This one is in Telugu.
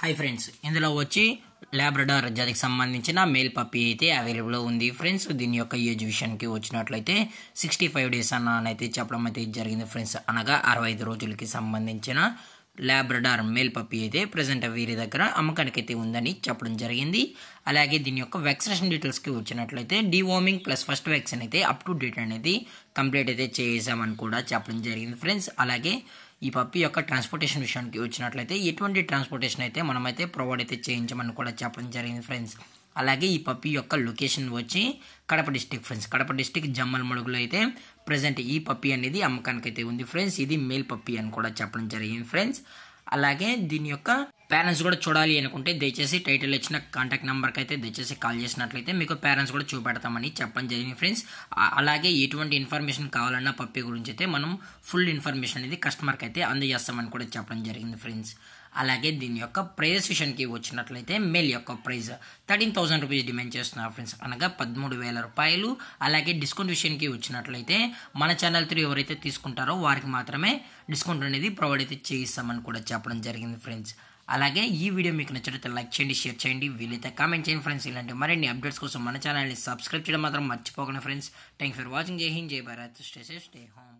హాయ్ ఫ్రెండ్స్ ఇందులో వచ్చి ల్యాబ్రడార్ జాతికి సంబంధించిన మేల్ పప్పి అయితే అవైలబుల్లో ఉంది ఫ్రెండ్స్ దీని యొక్క ఏజ్ విషయానికి వచ్చినట్లయితే సిక్స్టీ ఫైవ్ డేస్ అన్న అయితే చెప్పడం అయితే జరిగింది ఫ్రెండ్స్ అనగా అరవై ఐదు రోజులకి సంబంధించిన ల్యాబ్రడార్ మేల్ పప్పి అయితే ప్రజెంట్ వీరి దగ్గర అమ్మకానికి అయితే ఉందని చెప్పడం జరిగింది అలాగే దీని యొక్క వ్యాక్సినేషన్ డీటెయిల్స్కి వచ్చినట్లయితే డివార్మింగ్ ప్లస్ ఫస్ట్ వ్యాక్సిన్ అయితే అప్ టు డేట్ అనేది కంప్లీట్ అయితే చేసామని కూడా చెప్పడం జరిగింది ఫ్రెండ్స్ అలాగే ఈ పప్పి యొక్క ట్రాన్స్పోర్టేషన్ విషయానికి వచ్చినట్లయితే ఎటువంటి ట్రాన్స్పోర్టేషన్ అయితే మనమైతే ప్రొవైడ్ అయితే చేయించమని కూడా చెప్పడం జరిగింది ఫ్రెండ్స్ అలాగే ఈ పప్పి యొక్క లొకేషన్ వచ్చి Kadapa district friends Kadapa district జమ్మల్ మడుగులో అయితే ప్రజెంట్ ఈ పప్పి అనేది అమ్మకానికి అయితే ఉంది ఫ్రెండ్స్ ఇది మేల్ పప్పి అని కూడా చెప్పడం జరిగింది ఫ్రెండ్స్ అలాగే దీని యొక్క పేరెంట్స్ కూడా చూడాలి అనుకుంటే దయచేసి టైటిల్ ఇచ్చిన కాంటాక్ట్ నెంబర్కి అయితే దయచేసి కాల్ చేసినట్లయితే మీకు పేరెంట్స్ కూడా చూపెడతామని చెప్పడం జరిగింది ఫ్రెండ్స్ అలాగే ఎటువంటి ఇన్ఫర్మేషన్ కావాలన్నా పప్పి గురించి అయితే మనం ఫుల్ ఇన్ఫర్మేషన్ అనేది కస్టమర్కి అయితే అందజేస్తామని కూడా చెప్పడం జరిగింది ఫ్రెండ్స్ అలాగే దీని యొక్క ప్రైజ్ విషయానికి వచ్చినట్లయితే మెల్ యొక్క price thirteen thousand rupees demand చేస్తున్నారు ఫ్రెండ్స్ అనగా పదమూడు వేల రూపాయలు అలాగే డిస్కౌంట్ విషయానికి వచ్చినట్లయితే మన ఛానల్ త్రీ ఎవరైతే తీసుకుంటారో వారికి మాత్రమే డిస్కౌంట్ అనేది ప్రొవైడ్ అయితే చేయిస్తామని కూడా చెప్పడం జరిగింది ఫ్రెండ్స్ అలాగే ఈ వీడియో మీకు నచ్చినట్లయితే లైక్ చేయండి షేర్ చేయండి వీలైతే కామెంట్ చేయండి ఫ్రెండ్స్ ఇలాంటి మరిన్ని అప్డేట్స్ కోసం మన ఛానల్ని సబ్స్క్రైబ్ చేయడం మాత్రం మర్చిపోకండి ఫ్రెండ్స్ థ్యాంక్ ఫర్ వాచింగ్ జై హింద్ జై భారత్ స్టే స్టే హోమ్